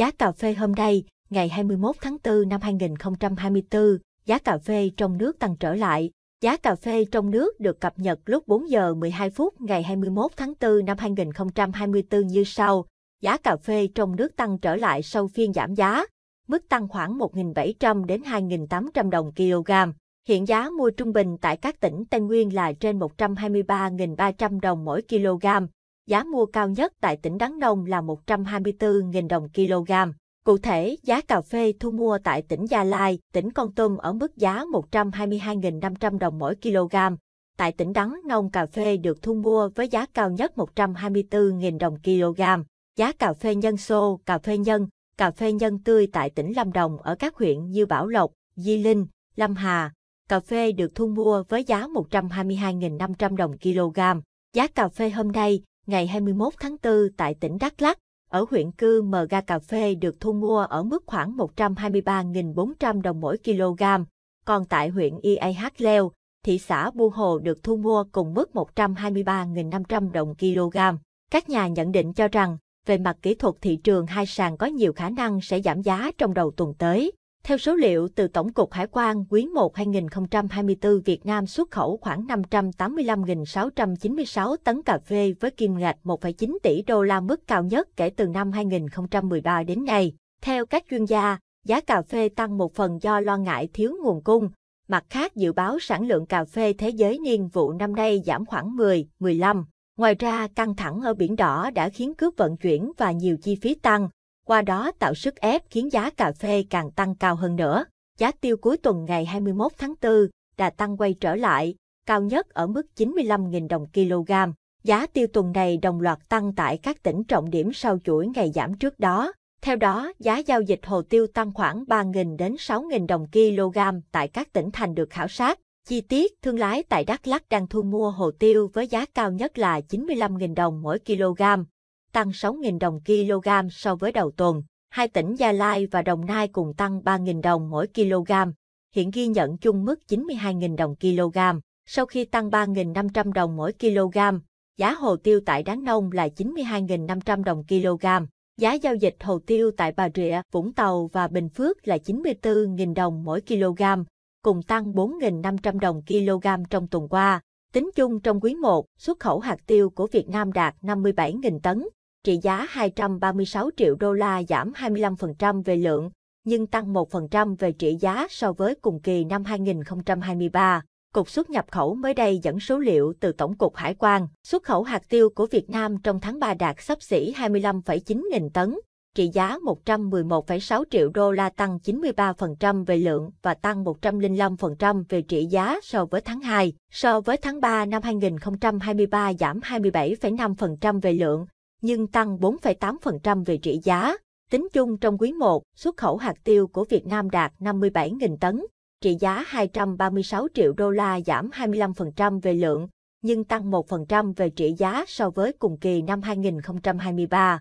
Giá cà phê hôm nay, ngày 21 tháng 4 năm 2024, giá cà phê trong nước tăng trở lại. Giá cà phê trong nước được cập nhật lúc 4 giờ 12 phút ngày 21 tháng 4 năm 2024 như sau. Giá cà phê trong nước tăng trở lại sau phiên giảm giá, mức tăng khoảng 1.700 đến 2.800 đồng kg. Hiện giá mua trung bình tại các tỉnh Tây Nguyên là trên 123.300 đồng mỗi kg giá mua cao nhất tại tỉnh Đắk Nông là 124.000 đồng kg. Cụ thể, giá cà phê thu mua tại tỉnh Gia Lai, tỉnh Con Tum ở mức giá 122.500 đồng mỗi kg. Tại tỉnh Đắk Nông cà phê được thu mua với giá cao nhất 124.000 đồng kg. Giá cà phê nhân xô, cà phê nhân, cà phê nhân tươi tại tỉnh Lâm Đồng ở các huyện như Bảo Lộc, Di Linh, Lâm Hà. Cà phê được thu mua với giá 122.500 đồng kg. Giá cà phê hôm nay, ngày 21 tháng 4 tại tỉnh Đắk Lắk, ở huyện Cư Mờ Ga Cà Phê được thu mua ở mức khoảng 123.400 đồng mỗi kg, còn tại huyện IAH Leo, thị xã Buôn Hồ được thu mua cùng mức 123.500 đồng kg. Các nhà nhận định cho rằng, về mặt kỹ thuật thị trường hai sàn có nhiều khả năng sẽ giảm giá trong đầu tuần tới. Theo số liệu từ Tổng cục Hải quan quý 1 2024, Việt Nam xuất khẩu khoảng 585.696 tấn cà phê với kim ngạch 1,9 tỷ đô la mức cao nhất kể từ năm 2013 đến nay. Theo các chuyên gia, giá cà phê tăng một phần do lo ngại thiếu nguồn cung. Mặt khác dự báo sản lượng cà phê thế giới niên vụ năm nay giảm khoảng 10-15. Ngoài ra, căng thẳng ở Biển Đỏ đã khiến cước vận chuyển và nhiều chi phí tăng, qua đó tạo sức ép khiến giá cà phê càng tăng cao hơn nữa. Giá tiêu cuối tuần ngày 21 tháng 4 đã tăng quay trở lại, cao nhất ở mức 95.000 đồng kg. Giá tiêu tuần này đồng loạt tăng tại các tỉnh trọng điểm sau chuỗi ngày giảm trước đó. Theo đó, giá giao dịch hồ tiêu tăng khoảng 3.000 đến 6.000 đồng kg tại các tỉnh thành được khảo sát. Chi tiết, thương lái tại Đắk Lắk đang thu mua hồ tiêu với giá cao nhất là 95.000 đồng mỗi kg tăng 6.000 đồng kg so với đầu tuần. Hai tỉnh Gia Lai và Đồng Nai cùng tăng 3.000 đồng mỗi kg, hiện ghi nhận chung mức 92.000 đồng kg. Sau khi tăng 3.500 đồng mỗi kg, giá hồ tiêu tại Đán Nông là 92.500 đồng kg. Giá giao dịch hồ tiêu tại Bà Rịa, Vũng Tàu và Bình Phước là 94.000 đồng mỗi kg, cùng tăng 4.500 đồng kg trong tuần qua. Tính chung trong quý 1, xuất khẩu hạt tiêu của Việt Nam đạt 57.000 tấn, trị giá 236 triệu đô la giảm 25% về lượng, nhưng tăng 1% về trị giá so với cùng kỳ năm 2023. Cục xuất nhập khẩu mới đây dẫn số liệu từ Tổng cục Hải quan, xuất khẩu hạt tiêu của Việt Nam trong tháng 3 đạt sấp xỉ 25,9 nghìn tấn, trị giá 111,6 triệu đô la tăng 93% về lượng và tăng 105% về trị giá so với tháng 2, so với tháng 3 năm 2023 giảm 27,5% về lượng nhưng tăng 4,8% về trị giá. Tính chung trong quý 1, xuất khẩu hạt tiêu của Việt Nam đạt 57.000 tấn, trị giá 236 triệu đô la giảm 25% về lượng, nhưng tăng 1% về trị giá so với cùng kỳ năm 2023.